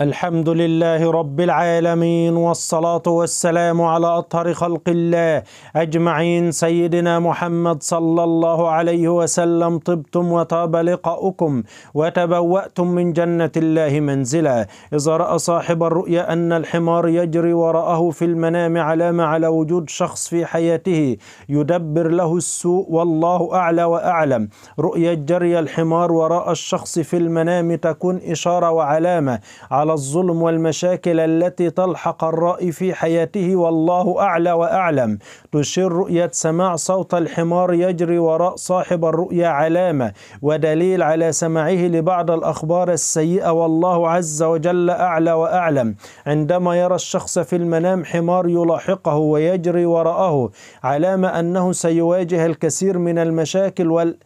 الحمد لله رب العالمين والصلاة والسلام على أطهر خلق الله أجمعين سيدنا محمد صلى الله عليه وسلم طبتم وطاب لقاؤكم وتبوأتم من جنة الله منزلا إذا رأى صاحب الرؤيا أن الحمار يجري وراءه في المنام علامة على وجود شخص في حياته يدبر له السوء والله أعلى وأعلم رؤية جري الحمار وراء الشخص في المنام تكون إشارة وعلامة على الظلم والمشاكل التي تلحق الرأي في حياته والله أعلى وأعلم تشير رؤية سماع صوت الحمار يجري وراء صاحب الرؤيا علامة ودليل على سماعه لبعض الأخبار السيئة والله عز وجل أعلى وأعلم عندما يرى الشخص في المنام حمار يلاحقه ويجري وراءه علامة أنه سيواجه الكثير من المشاكل وال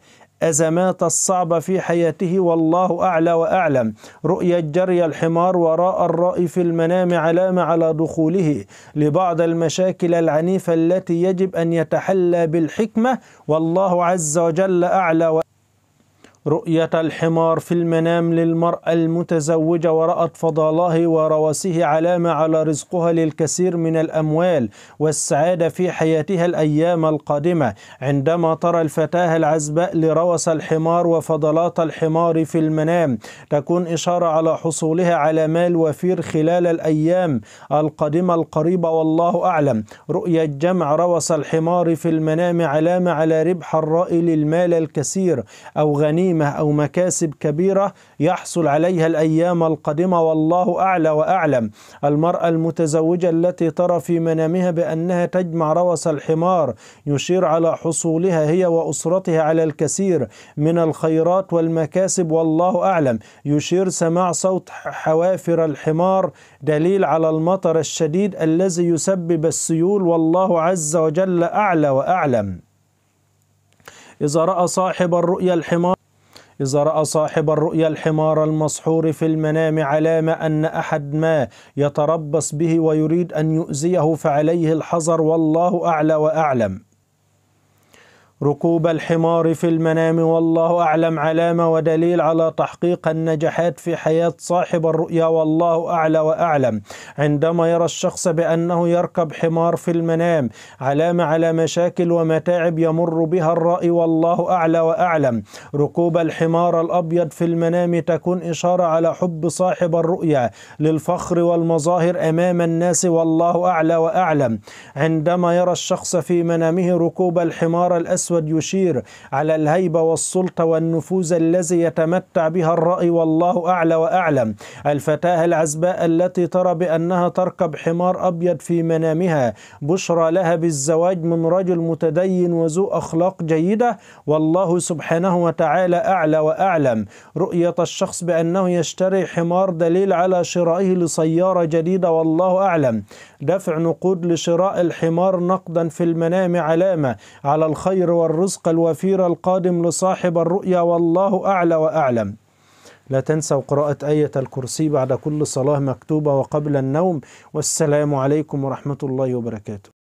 أزمات الصعبة في حياته والله أعلى وأعلم رؤية جري الحمار وراء الرأي في المنام علامة على دخوله لبعض المشاكل العنيفة التي يجب أن يتحلى بالحكمة والله عز وجل أعلى وأعلم رؤية الحمار في المنام للمرأة المتزوجة ورأت فضلاه ورواسه علامة على رزقها للكثير من الأموال والسعادة في حياتها الأيام القادمة عندما ترى الفتاة العزباء لروس الحمار وفضلات الحمار في المنام تكون إشارة على حصولها على مال وفير خلال الأيام القادمة القريبة والله أعلم رؤية جمع روس الحمار في المنام علامة على ربح الرائل للمال الكثير أو غنيمة قيمة أو مكاسب كبيرة يحصل عليها الأيام القادمة والله أعلى وأعلم المرأة المتزوجة التي ترى في منامها بأنها تجمع روس الحمار يشير على حصولها هي وأسرتها على الكثير من الخيرات والمكاسب والله أعلم يشير سماع صوت حوافر الحمار دليل على المطر الشديد الذي يسبب السيول والله عز وجل أعلى وأعلم إذا رأى صاحب الرؤيا الحمار إذا رأى صاحب الرؤيا الحمار المسحور في المنام علامة أن أحد ما يتربص به ويريد أن يؤذيه فعليه الحذر والله أعلى وأعلم ركوب الحمار في المنام والله أعلم علامة ودليل على تحقيق النجاحات في حياة صاحب الرؤيا والله أعلى وأعلم عندما يرى الشخص بأنه يركب حمار في المنام علامة على مشاكل ومتاعب يمر بها الرأي والله أعلى وأعلم ركوب الحمار الأبيض في المنام تكون إشارة على حب صاحب الرؤيا للفخر والمظاهر أمام الناس والله أعلى وأعلم عندما يرى الشخص في منامه ركوب الحمار الأسود الأسود يشير على الهيبة والسلطة والنفوذ الذي يتمتع بها الرأي والله أعلى وأعلم الفتاة العزباء التي ترى بأنها تركب حمار أبيض في منامها بشرى لها بالزواج من رجل متدين وذو أخلاق جيدة والله سبحانه وتعالى أعلى وأعلم رؤية الشخص بأنه يشتري حمار دليل على شرائه لسيارة جديدة والله أعلم دفع نقود لشراء الحمار نقدا في المنام علامة على الخير والرزق الوفير القادم لصاحب الرؤيا والله أعلى وأعلم لا تنسوا قراءة آية الكرسي بعد كل صلاة مكتوبة وقبل النوم والسلام عليكم ورحمة الله وبركاته